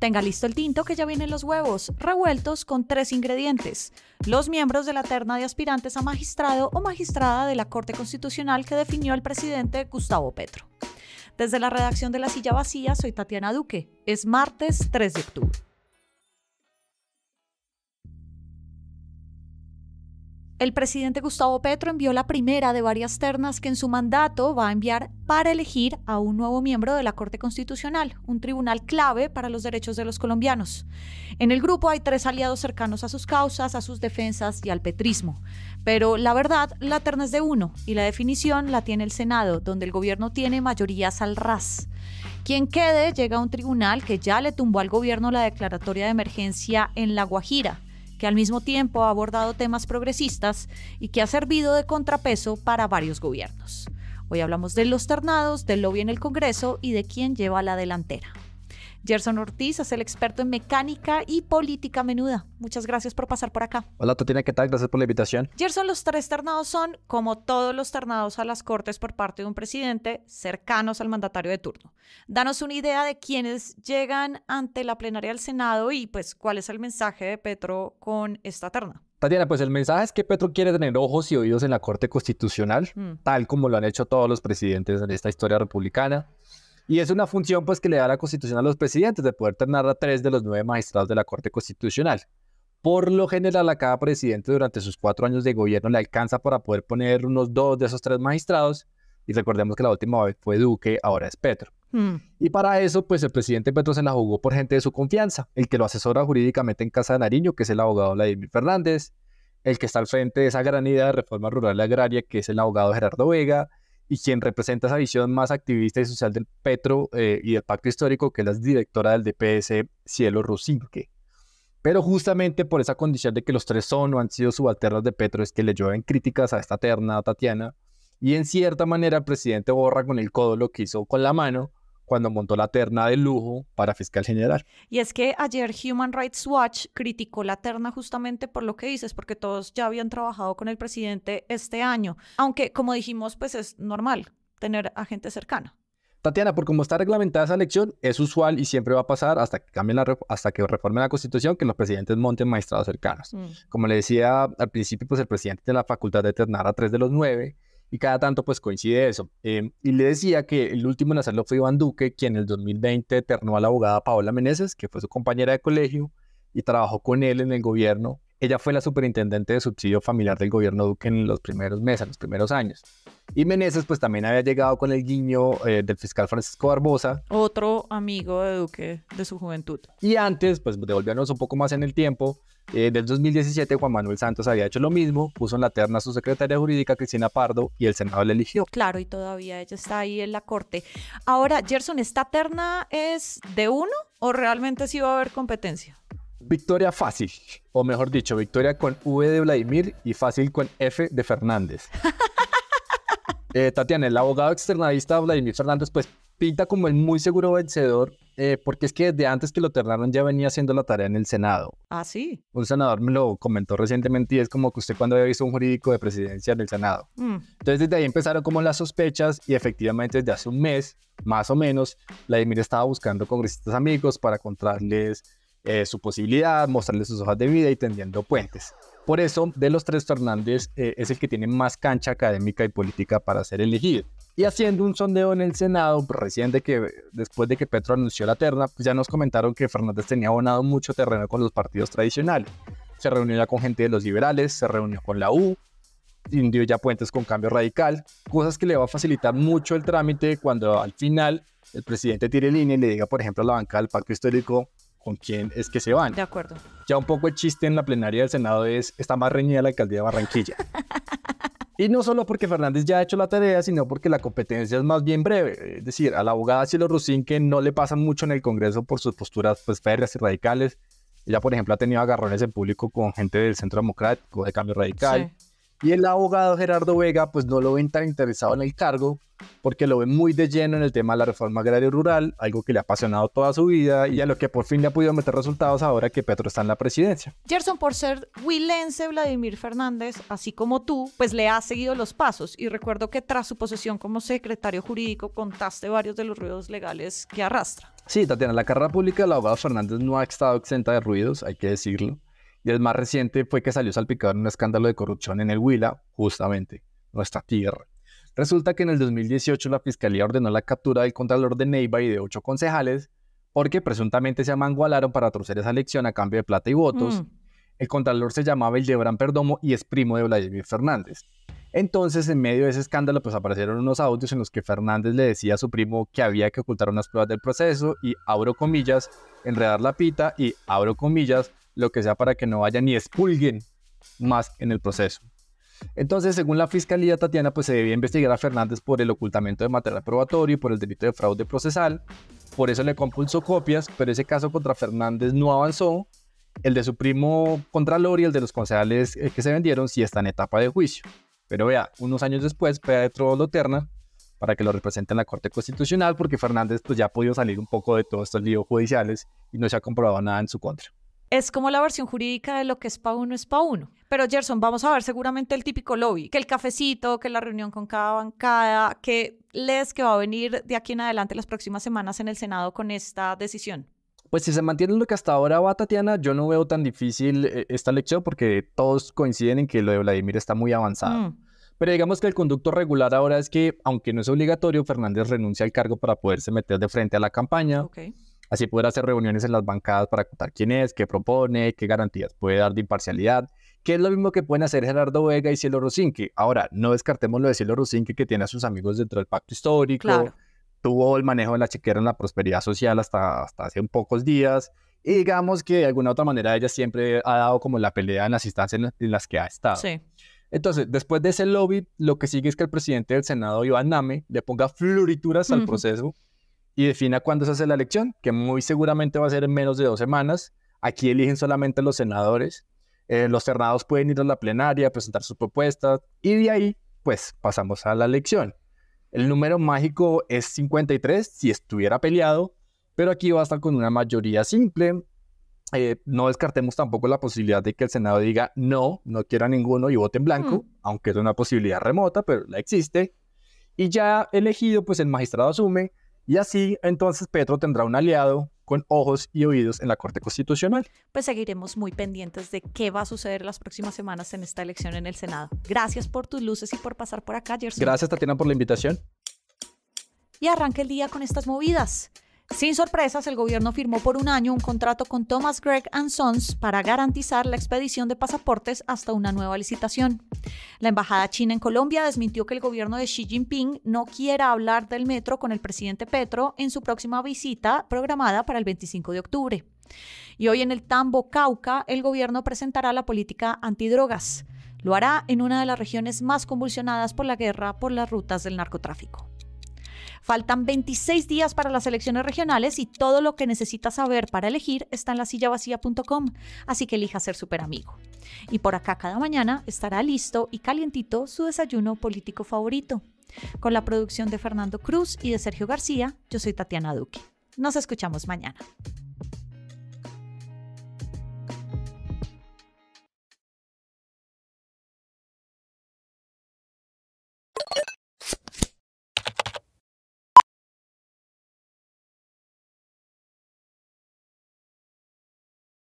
Tenga listo el tinto que ya vienen los huevos, revueltos con tres ingredientes. Los miembros de la terna de aspirantes a magistrado o magistrada de la Corte Constitucional que definió el presidente Gustavo Petro. Desde la redacción de La Silla Vacía, soy Tatiana Duque. Es martes 3 de octubre. El presidente Gustavo Petro envió la primera de varias ternas que en su mandato va a enviar para elegir a un nuevo miembro de la Corte Constitucional, un tribunal clave para los derechos de los colombianos. En el grupo hay tres aliados cercanos a sus causas, a sus defensas y al petrismo. Pero la verdad, la terna es de uno y la definición la tiene el Senado, donde el gobierno tiene mayorías al ras. Quien quede llega a un tribunal que ya le tumbó al gobierno la declaratoria de emergencia en La Guajira que al mismo tiempo ha abordado temas progresistas y que ha servido de contrapeso para varios gobiernos. Hoy hablamos de los ternados, del lobby en el Congreso y de quién lleva la delantera. Gerson Ortiz es el experto en mecánica y política menuda. Muchas gracias por pasar por acá. Hola, Tatiana, ¿qué tal? Gracias por la invitación. Gerson, los tres ternados son, como todos los ternados a las cortes por parte de un presidente, cercanos al mandatario de turno. Danos una idea de quiénes llegan ante la plenaria del Senado y, pues, cuál es el mensaje de Petro con esta terna. Tatiana, pues el mensaje es que Petro quiere tener ojos y oídos en la Corte Constitucional, mm. tal como lo han hecho todos los presidentes en esta historia republicana. Y es una función pues, que le da la Constitución a los presidentes de poder tener a tres de los nueve magistrados de la Corte Constitucional. Por lo general, a cada presidente durante sus cuatro años de gobierno le alcanza para poder poner unos dos de esos tres magistrados. Y recordemos que la última vez fue Duque, ahora es Petro. Hmm. Y para eso, pues el presidente Petro se la jugó por gente de su confianza, el que lo asesora jurídicamente en Casa de Nariño, que es el abogado Vladimir Fernández, el que está al frente de esa gran idea de reforma rural agraria, que es el abogado Gerardo Vega, y quien representa esa visión más activista y social del Petro eh, y del pacto histórico, que es la directora del DPS, Cielo Rosinque. Pero justamente por esa condición de que los tres son o han sido subalternos de Petro es que le llueven críticas a esta terna, Tatiana, y en cierta manera el presidente borra con el codo lo que hizo con la mano cuando montó la terna de lujo para fiscal general. Y es que ayer Human Rights Watch criticó la terna justamente por lo que dices, porque todos ya habían trabajado con el presidente este año, aunque como dijimos, pues es normal tener a gente cercana. Tatiana, por cómo está reglamentada esa elección, es usual y siempre va a pasar hasta que cambien hasta que reformen la constitución que los presidentes monten magistrados cercanos. Mm. Como le decía al principio, pues el presidente tiene la facultad de ternar a tres de los nueve y cada tanto pues coincide eso. Em, y le decía que el último en hacerlo fue Iván Duque, quien en el 2020 eternó a la abogada Paola Meneses, que fue su compañera de colegio y trabajó con él en el gobierno ella fue la superintendente de subsidio familiar del gobierno Duque en los primeros meses, en los primeros años. Y Meneses pues también había llegado con el guiño eh, del fiscal Francisco Barbosa. Otro amigo de Duque de su juventud. Y antes, pues devolviéndonos un poco más en el tiempo, eh, del 2017 Juan Manuel Santos había hecho lo mismo, puso en la terna a su secretaria jurídica Cristina Pardo y el Senado le eligió. Claro, y todavía ella está ahí en la corte. Ahora, Gerson, ¿esta terna es de uno o realmente sí va a haber competencia? Victoria fácil, o mejor dicho, victoria con V de Vladimir y fácil con F de Fernández. Eh, Tatiana, el abogado externalista Vladimir Fernández, pues pinta como el muy seguro vencedor, eh, porque es que desde antes que lo terminaron ya venía haciendo la tarea en el Senado. Ah, sí. Un senador me lo comentó recientemente y es como que usted cuando había visto un jurídico de presidencia en el Senado. Mm. Entonces desde ahí empezaron como las sospechas y efectivamente desde hace un mes, más o menos, Vladimir estaba buscando congresistas amigos para encontrarles eh, su posibilidad, mostrarle sus hojas de vida y tendiendo puentes. Por eso, de los tres, Fernández eh, es el que tiene más cancha académica y política para ser elegido. Y haciendo un sondeo en el Senado, recién que, después de que Petro anunció la terna, pues ya nos comentaron que Fernández tenía abonado mucho terreno con los partidos tradicionales. Se reunió ya con gente de los liberales, se reunió con la U, indio ya puentes con cambio radical, cosas que le va a facilitar mucho el trámite cuando al final el presidente tire línea y le diga, por ejemplo, a la banca del Pacto Histórico, con quién es que se van. De acuerdo. Ya un poco el chiste en la plenaria del Senado es, está más reñida la alcaldía de Barranquilla. y no solo porque Fernández ya ha hecho la tarea, sino porque la competencia es más bien breve. Es decir, a la abogada Cielo Rusín, que no le pasan mucho en el Congreso por sus posturas pues, férreas y radicales, ella, por ejemplo, ha tenido agarrones en público con gente del Centro Democrático, de Cambio Radical. Sí y el abogado Gerardo Vega, pues no lo ven tan interesado en el cargo, porque lo ven muy de lleno en el tema de la reforma agraria rural, algo que le ha apasionado toda su vida y a lo que por fin le ha podido meter resultados ahora que Petro está en la presidencia. Gerson, por ser huilense, Vladimir Fernández, así como tú, pues le ha seguido los pasos. Y recuerdo que tras su posesión como secretario jurídico, contaste varios de los ruidos legales que arrastra. Sí, Tatiana, la carrera pública el abogado Fernández no ha estado exenta de ruidos, hay que decirlo. Y el más reciente fue que salió salpicado en un escándalo de corrupción en el Huila, justamente, nuestra tierra. Resulta que en el 2018 la fiscalía ordenó la captura del contralor de Neiva y de ocho concejales porque presuntamente se amangualaron para torcer esa elección a cambio de plata y votos. Mm. El contralor se llamaba Ildebran Perdomo y es primo de Vladimir Fernández. Entonces, en medio de ese escándalo, pues aparecieron unos audios en los que Fernández le decía a su primo que había que ocultar unas pruebas del proceso y, abro comillas, enredar la pita y, abro comillas, lo que sea para que no vayan y expulguen más en el proceso. Entonces, según la Fiscalía Tatiana, pues se debía investigar a Fernández por el ocultamiento de material probatorio y por el delito de fraude procesal. Por eso le compulsó copias, pero ese caso contra Fernández no avanzó. El de su primo contra y el de los concejales eh, que se vendieron, sí está en etapa de juicio. Pero vea, unos años después, Pedro Loterna para que lo represente en la Corte Constitucional, porque Fernández pues, ya ha podido salir un poco de todos estos líos judiciales y no se ha comprobado nada en su contra es como la versión jurídica de lo que es pa' uno es pa' uno. Pero Gerson, vamos a ver seguramente el típico lobby, que el cafecito, que la reunión con cada bancada, que les que va a venir de aquí en adelante las próximas semanas en el Senado con esta decisión. Pues si se mantiene lo que hasta ahora va Tatiana, yo no veo tan difícil eh, esta elección porque todos coinciden en que lo de Vladimir está muy avanzado. Mm. Pero digamos que el conducto regular ahora es que, aunque no es obligatorio, Fernández renuncia al cargo para poderse meter de frente a la campaña. Ok. Así poder hacer reuniones en las bancadas para contar quién es, qué propone, qué garantías puede dar de imparcialidad, que es lo mismo que pueden hacer Gerardo Vega y Cielo Rosinque. Ahora, no descartemos lo de Cielo Rosinque que tiene a sus amigos dentro del pacto histórico, tuvo el manejo de la chequera en la prosperidad social hasta, hasta hace pocos días. Y digamos que de alguna u otra manera ella siempre ha dado como la pelea en las instancias en las que ha estado. Entonces, después de ese lobby, lo que sigue es que el presidente del Senado, Iván Name, le ponga florituras al proceso y defina cuándo se hace la elección, que muy seguramente va a ser en menos de dos semanas. Aquí eligen solamente los senadores. Eh, los cerrados pueden ir a la plenaria, presentar sus propuestas y de ahí, pues, pasamos a la elección. El número mágico es 53 si estuviera peleado, pero aquí va a estar con una mayoría simple. Eh, no descartemos tampoco la posibilidad de que el Senado diga no, no quiera ninguno y vote en blanco, mm. aunque es una posibilidad remota, pero la existe. Y ya elegido, pues el magistrado asume y así entonces Petro tendrá un aliado con ojos y oídos en la Corte Constitucional. Pues seguiremos muy pendientes de qué va a suceder las próximas semanas en esta elección en el Senado. Gracias por tus luces y por pasar por acá, Gerson. Gracias, Tatiana, por la invitación. Y arranca el día con estas movidas. Sin sorpresas, el gobierno firmó por un año un contrato con Thomas Gregg Sons para garantizar la expedición de pasaportes hasta una nueva licitación. La embajada china en Colombia desmintió que el gobierno de Xi Jinping no quiera hablar del metro con el presidente Petro en su próxima visita programada para el 25 de octubre. Y hoy en el Tambo Cauca, el gobierno presentará la política antidrogas. Lo hará en una de las regiones más convulsionadas por la guerra por las rutas del narcotráfico. Faltan 26 días para las elecciones regionales y todo lo que necesitas saber para elegir está en la vacía.com así que elija ser super amigo. Y por acá cada mañana estará listo y calientito su desayuno político favorito. Con la producción de Fernando Cruz y de Sergio García, yo soy Tatiana Duque. Nos escuchamos mañana.